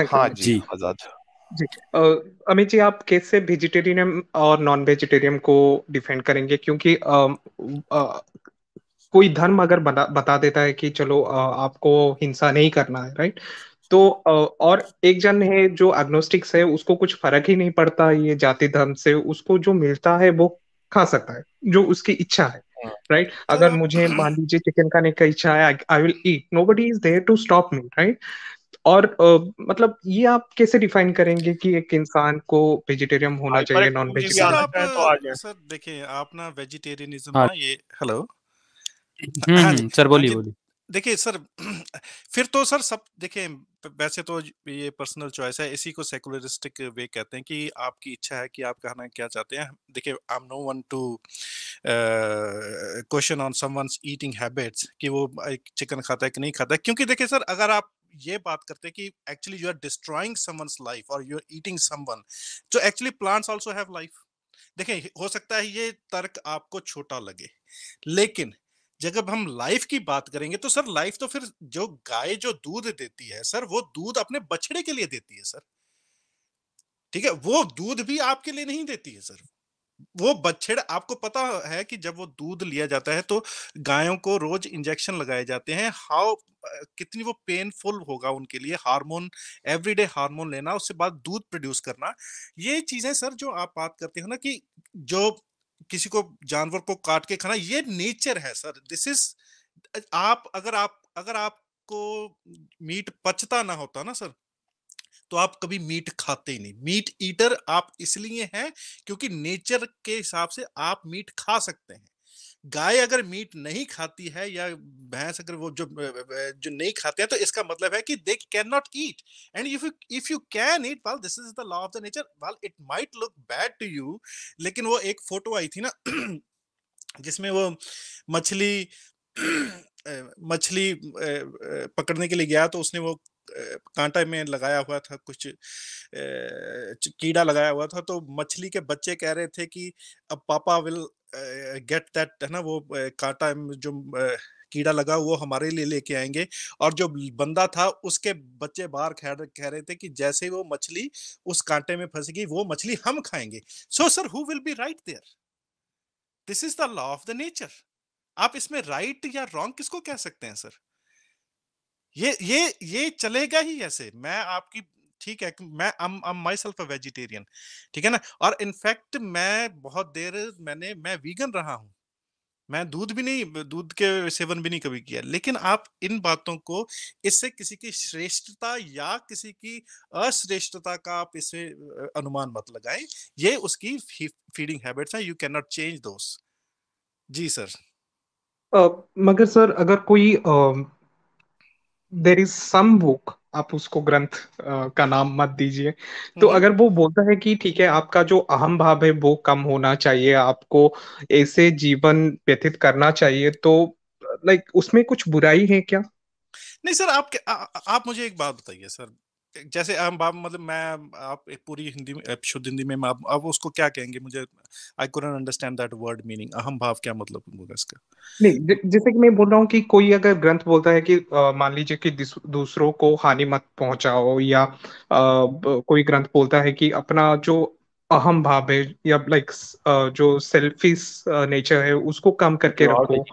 हाँ जी आजाद जी अमित जी आप कैसे वेजिटेरियन और नॉन वेजिटेरियन को डिफेंड करेंगे क्योंकि कोई धर्म अगर बता, देता है कि चलो आपको हिंसा नहीं करना है राइट तो और एक जन है जो एग्नोस्टिक्स है उसको कुछ फर्क ही नहीं पड़ता ये जाति धर्म से उसको जो मिलता है वो खा सकता है जो उसकी इच्छा है राइट right? अगर मुझे मान लीजिए चिकन खाने का इच्छा है I will eat nobody is there to stop me right और आ, मतलब ये आप कैसे डिफाइन करेंगे कि एक इंसान को वेजिटेरियन होना हाँ, चाहिए नॉन वेजिटेरियन तो सर देखिए आप ना वेजिटेरियनिज्म हाँ। ना ये हेलो हम्म, हाँ हम्म, सर बोलिए हाँ बोलिए देखिए सर फिर तो सर सब देखिए वैसे तो ये पर्सनल चॉइस है इसी को सेकुलरिस्टिक वे कहते हैं कि आपकी इच्छा है कि आप कहना क्या चाहते हैं देखिए I am no one to question on someone's eating habits कि वो चिकन खाता है कि नहीं खाता है क्योंकि देखिए सर अगर आप ये बात करते हैं कि actually you are destroying someone's life और यू आर ईटिंग समवन तो actually plants also have life देखें हो सकता है ये तर्क आपको छोटा लगे लेकिन जब हम लाइफ की बात करेंगे तो सर लाइफ तो फिर जो गाय जो दूध देती है सर वो दूध अपने बछड़े के लिए देती है सर ठीक है वो दूध भी आपके लिए नहीं देती है सर वो बच्छेड़ आपको पता है कि जब वो दूध लिया जाता है तो गायों को रोज इंजेक्शन लगाए जाते हैं हाउ कितनी वो पेनफुल होगा उनके लिए हार्मोन एवरीडे हार्मोन लेना उससे बाद दूध प्रोड्यूस करना ये चीजें सर जो आप बात करते हो ना कि जो किसी को जानवर को काट के खाना ये नेचर है सर दिस इज आप अगर आप अगर आपको मीट पचता ना होता ना सर तो आप कभी मीट खाते ही नहीं मीट ईटर आप इसलिए हैं क्योंकि नेचर के हिसाब से आप मीट खा सकते हैं गाय अगर मीट नहीं खाती है या भैंस अगर वो जो जो नहीं खाते हैं तो इसका मतलब है कि they can not eat and if you if you can eat well this is the law of the nature well it might look bad to you लेकिन वो एक फोटो आई थी ना जिसमें वो मछली मछली पकड़ने के लिए गया तो उसने वो कांटा में लगाया हुआ था कुछ कीड़ा लगाया हुआ था तो मछली के बच्चे कह रहे थे कि अब पापा विल गेट दैट है ना वो कांटा जो कीड़ा लगा वो हमारे लिए लेके आएंगे और जो बंदा था उसके बच्चे बाहर कह रहे थे कि जैसे वो मछली उस कांटे में फंसेगी वो मछली हम खाएंगे so sir who will be right there this is the law of the nature आप इसमें राइट या रॉन्ग किसको कह सकते हैं सर ये ये ये चलेगा ही ऐसे मैं आपकी ठीक है मैं अम अम माई सेल्फ अ वेजिटेरियन ठीक है ना और इनफैक्ट मैं बहुत देर मैंने मैं वीगन रहा हूँ मैं दूध भी नहीं दूध के सेवन भी नहीं कभी किया लेकिन आप इन बातों को इससे किसी की श्रेष्ठता या किसी की अश्रेष्ठता का आप इसे अनुमान मत लगाएं ये उसकी फीडिंग हैबिट्स हैं you can not change those जी सर आ, मगर सर अगर कोई आ... देर इज सम बुक आप उसको ग्रंथ का नाम मत दीजिए तो हम्म। अगर वो बोलता है कि ठीक है आपका जो अहम भाव है वो कम होना चाहिए आपको ऐसे जीवन व्यतीत करना चाहिए तो लाइक उसमें कुछ बुराई है क्या नहीं सर आप आ, आप मुझे एक बात बताइए सर जैसे हम बाप मतलब मैं आप एक पूरी हिंदी में शुद्ध हिंदी में आप आप उसको क्या कहेंगे मुझे I couldn't understand that word meaning अहम भाव क्या मतलब होगा इसका नहीं जैसे कि मैं बोल रहा हूँ कि कोई अगर ग्रंथ बोलता है कि मान लीजिए कि दूसरों को हानि मत पहुंचाओ या आ, कोई ग्रंथ बोलता है कि अपना जो अहम भाव है या लाइक जो सेल्फिश नेचर है उसको कम करके रखो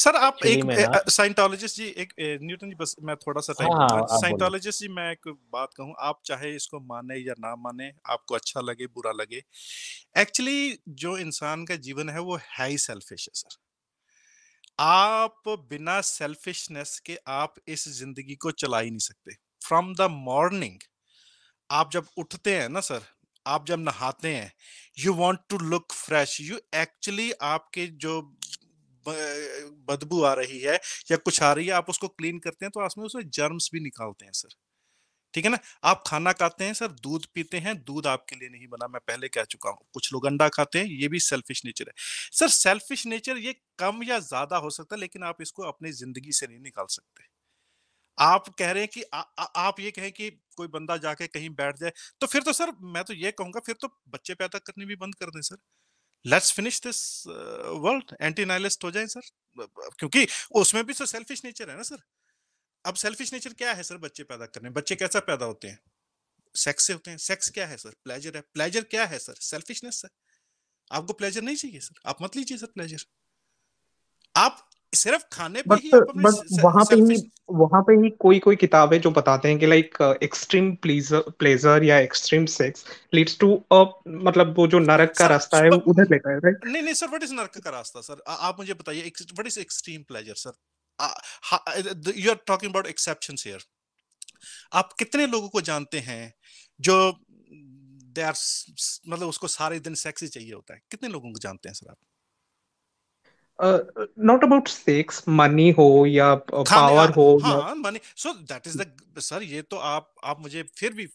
सर आप एक साइंटोलॉजिस्ट जी एक न्यूटन जी बस मैं थोड़ा सा टाइम हाँ, साइंटोलॉजिस्ट जी मैं एक बात कहूँ आप चाहे इसको माने या ना माने आपको अच्छा लगे बुरा लगे एक्चुअली जो इंसान का जीवन है वो है ही सेल्फिश है सर आप बिना सेल्फिशनेस के आप इस जिंदगी को चला ही नहीं सकते फ्रॉम द मॉर्निंग आप जब उठते हैं ना सर आप जब नहाते हैं you want to look fresh you actually आपके जो बदबू आ रही है या कुछ आ रही है आप उसको क्लीन करते हैं तो आप उसमें जर्म्स भी निकालते हैं सर ठीक है ना आप खाना खाते हैं सर दूध पीते हैं दूध आपके लिए नहीं बना मैं पहले कह चुका हूँ कुछ लोग अंडा खाते हैं ये भी सेल्फिश नेचर है सर सेल्फिश नेचर ये कम या ज्यादा हो सकता है लेकिन आप इसको अपनी जिंदगी से नहीं निकाल सकते आप कह रहे हैं कि आ, आ, आप ये कहें कि कोई बंदा जाके कहीं बैठ जाए तो फिर तो सर मैं तो ये कहूंगा फिर तो बच्चे पैदा करने भी बंद कर दें sir let's finish this world anti nihilist हो जाए सर क्योंकि उसमें भी तो सेल्फिश नेचर है ना सर अब सेल्फिश नेचर क्या है सर बच्चे पैदा करने बच्चे कैसा पैदा होते हैं सेक्स से होते हैं सेक्स क्या है सर प्लेजर है प्लेजर क्या है सर सेल्फिशनेस है आपको प्लेजर नहीं चाहिए सर आप मत लीजिए सर प्लेजर आप सिर्फ खाने पे but, ही बस वहां पे ही वहां पे ही कोई कोई किताब है जो बताते हैं कि लाइक एक्सट्रीम प्लेजर या extreme sex leads to a मतलब वो जो नरक का रास्ता है वो उधर लेता है राइट नहीं नहीं सर व्हाट इज नरक का रास्ता सर आप मुझे बताइए what is extreme pleasure sir you are talking about exceptions here आप कितने लोगों को जानते हैं जो दे आर मतलब उसको सारे दिन सेक्स ही चाहिए होता है कितने लोगों को जानते हैं सर आप नॉट अबाउट सेक्स मनी हो या पावर uh, हाँ, हाँ, हो हाँ money so that is the sir ये तो आप आप मुझे फिर भी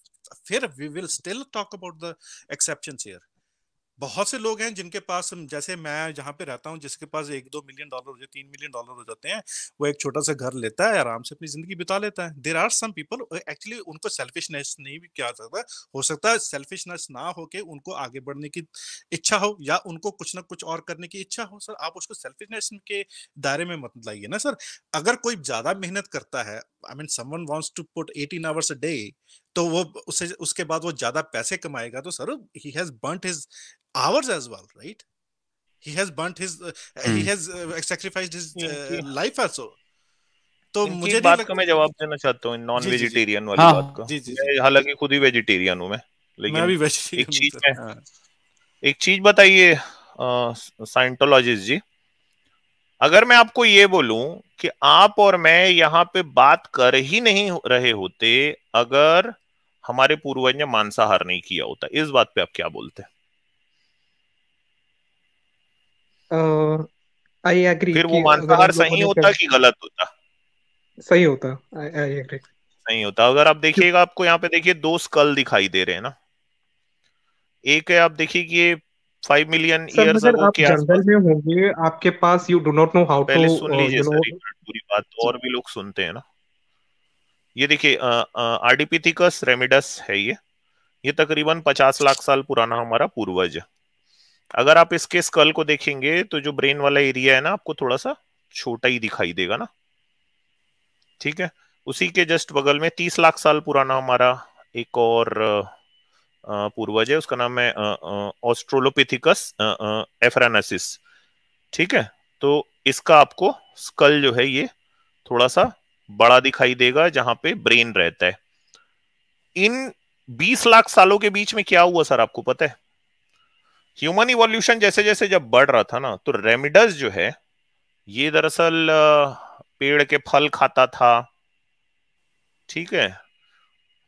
फिर we will still talk about the exceptions here बहुत से लोग हैं जिनके पास जैसे मैं जहाँ पे रहता हूँ जिसके पास एक दो मिलियन डॉलर हो जाए तीन मिलियन डॉलर हो जाते हैं वो एक छोटा सा घर लेता है आराम से अपनी जिंदगी बिता लेता है there are some people actually उनको सेल्फिशनेस नहीं भी क्या सकता हो सकता है सेल्फिशनेस ना हो के उनको आगे बढ़ने की इच्छा हो या उनको कुछ ना कुछ और करने की इच्छा हो सर आप उसको सेल्फिशनेस के दायरे में मत लाइए ना सर अगर कोई ज्यादा मेहनत करता है I mean someone wants to put 18 hours a day तो वो उसे उसके बाद वो ज्यादा पैसे कमाएगा तो sir he has burned his ours as well right he has burnt his uh, hmm. he has uh, sacrificed his uh, life also तो मुझे बात लग... का मैं जवाब देना चाहता हूँ नॉन वेजिटेरियन वाली हाँ, बात का हालांकि खुद ही वेजिटेरियन हूँ मैं लेकिन मैं भी एक चीज में हाँ. एक चीज बताइए साइंटोलॉजिस्ट जी अगर मैं आपको ये बोलूं कि आप और मैं यहाँ पे बात कर ही नहीं रहे होते अगर हमारे पूर्वज ने मांसाहार नहीं किया होता इस बात पे आप क्या बोलते हैं आई एग्री फिर वो मांसाहार सही होता कि गलत होता सही होता आई एग्री नहीं होता अगर आप देखिएगा आपको यहाँ पे देखिए दो स्कल दिखाई दे रहे हैं ना एक है आप देखिए कि ये फाइव मिलियन ईयर्स अगो के जंगल में होंगे आपके पास you do not know how पहले uh, सुन लीजिए सर पूरी बात तो और भी लोग सुनते हैं ना ये देखिए आर्डिपिथिकस रेमिडस है ये ये तकरीबन पचास लाख साल पुराना हमारा पूर्वज है अगर आप इसके स्कल को देखेंगे तो जो ब्रेन वाला एरिया है ना आपको थोड़ा सा छोटा ही दिखाई देगा ना ठीक है उसी के जस्ट बगल में तीस लाख साल पुराना हमारा एक और पूर्वज है उसका नाम है ऑस्ट्रोलोपिथिकस एफरानसिस ठीक है तो इसका आपको स्कल जो है ये थोड़ा सा बड़ा दिखाई देगा जहां पे ब्रेन रहता है इन 20 लाख सालों के बीच में क्या हुआ सर आपको पता है ह्यूमन इवोल्यूशन जैसे जैसे जब बढ़ रहा था ना तो रेमिडस जो है ये दरअसल पेड़ के फल खाता था ठीक है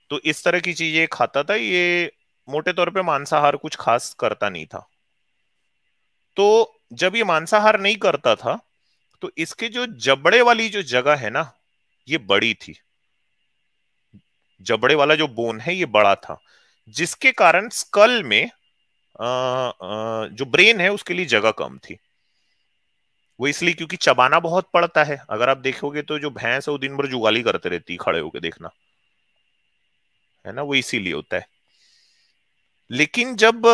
तो इस तरह की चीजें खाता था ये मोटे तौर पे मांसाहार कुछ खास करता नहीं था तो जब ये मांसाहार नहीं करता था तो इसके जो जबड़े वाली जो जगह है ना ये बड़ी थी जबड़े वाला जो बोन है ये बड़ा था जिसके कारण स्कल में जो ब्रेन है उसके लिए जगह कम थी वो इसलिए क्योंकि चबाना बहुत पड़ता है अगर आप देखोगे तो जो भैंस है वो दिन भर जुगाली करते रहती खड़े होके देखना है ना वो इसीलिए होता है लेकिन जब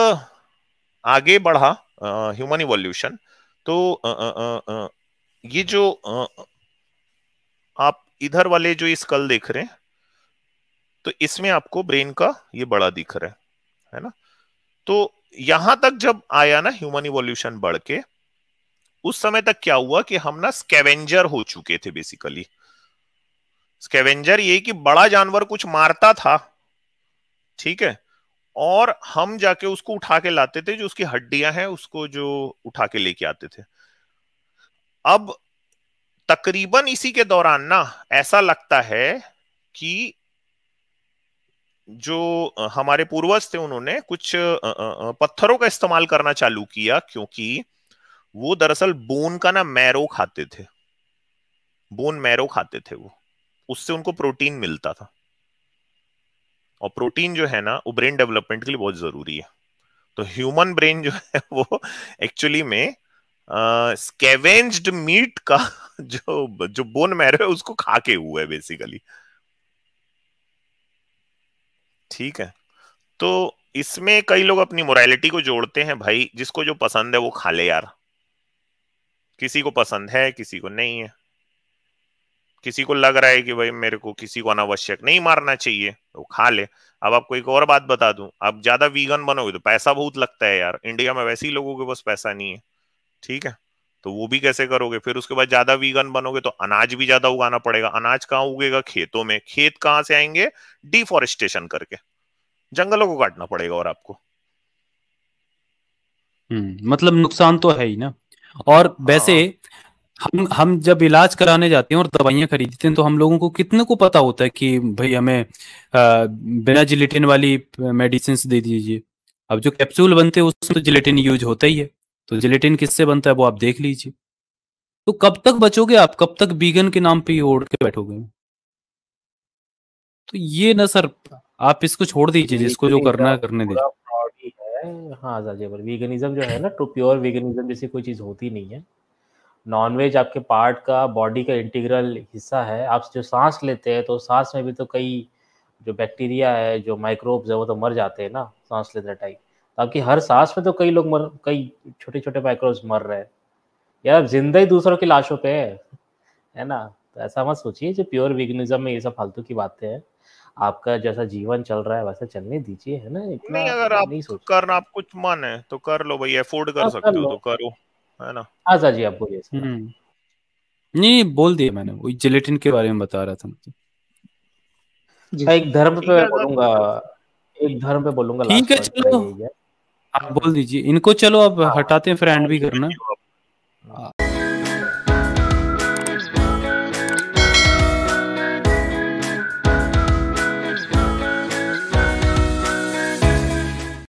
आगे बढ़ा ह्यूमन इवोल्यूशन तो आ, आ, आ, ये जो आप इधर वाले जो इस कल देख रहे हैं तो इसमें आपको ब्रेन का ये बड़ा दिख रहा है है ना तो यहां तक जब आया ना ह्यूमन इवोल्यूशन बढ़ के उस समय तक क्या हुआ कि हम ना स्केवेंजर हो चुके थे बेसिकली स्केवेंजर ये कि बड़ा जानवर कुछ मारता था ठीक है और हम जाके उसको उठा के लाते थे जो उसकी हड्डियां हैं उसको जो उठा के लेके आते थे अब तकरीबन इसी के दौरान ना ऐसा लगता है कि जो हमारे पूर्वज थे उन्होंने कुछ पत्थरों का इस्तेमाल करना चालू किया क्योंकि वो दरअसल बोन का ना मैरो खाते थे बोन मैरो खाते थे वो उससे उनको प्रोटीन मिलता था और प्रोटीन जो है ना वो ब्रेन डेवलपमेंट के लिए बहुत जरूरी है तो ह्यूमन ब्रेन जो है वो एक्चुअली में स्केवेंज्ड मीट का जो जो बोन मैरो है उसको खा के हुआ है बेसिकली ठीक है तो इसमें कई लोग अपनी मोरालिटी को जोड़ते हैं भाई जिसको जो पसंद है वो खा ले यार किसी को पसंद है किसी को नहीं है किसी को लग रहा है कि भाई मेरे को किसी को अनावश्यक नहीं मारना चाहिए तो वो खा ले अब आपको एक और बात बता दूं आप ज्यादा वीगन बनोगे तो पैसा बहुत लगता है यार इंडिया में वैसे ही लोगों के पास पैसा नहीं है ठीक है तो वो भी कैसे करोगे फिर उसके बाद ज्यादा वीगन बनोगे तो अनाज भी ज्यादा उगाना पड़ेगा अनाज कहाँ उगेगा खेतों में खेत कहाँ से आएंगे डिफोरेस्टेशन करके जंगलों को काटना पड़ेगा और आपको हम्म, मतलब नुकसान तो है ही ना और वैसे हाँ। हम हम जब इलाज कराने जाते हैं और दवाइयां खरीदते हैं तो हम लोगों को कितने को पता होता है कि भाई हमें बिना जिलेटिन वाली मेडिसिन दे दीजिए अब जो कैप्सूल बनते हैं उसमें तो जिलेटिन यूज होता ही है तो जिलेटिन किससे बनता है वो आप देख लीजिए तो कब तक बचोगे आप कब तक बीगन के नाम पे ओढ़ के बैठोगे तो ये ना सर आप इसको छोड़ दीजिए जिसको तो जो करना है करने दीजिए हाँ जाजेबर वीगनिज्म जो है ना टू प्योर वीगनिज्म जैसी कोई चीज़ होती नहीं है नॉनवेज आपके पार्ट का बॉडी का इंटीग्रल हिस्सा है आप जो सांस लेते हैं तो सांस में भी तो कई जो बैक्टीरिया है जो माइक्रोब्स है वो तो मर जाते हैं ना सांस लेते टाइप बाकी हर सांस में तो कई लोग मर कई छोटे छोटे माइक्रोब्स मर रहे हैं यार जिंदा ही दूसरों की लाशों पे है है ना तो ऐसा मत सोचिए जो प्योर वीगनिज्म में ये सब फालतू की बातें हैं आपका जैसा जीवन चल रहा है वैसा चलने दीजिए है ना इतना नहीं अगर तो आप नहीं सोच करना आप कुछ मन है तो कर लो भाई अफोर्ड हाँ, कर सकते हो तो करो है ना हाँ सर जी आप बोलिए हम्म। नहीं बोल दिया मैंने वो जिलेटिन के बारे में बता रहा था मैं एक धर्म पे बोलूंगा एक धर्म पे बोलूंगा ठीक है चलो आप बोल दीजिए इनको चलो अब हाँ। हटाते हैं फ्रेंड भी करना हाँ।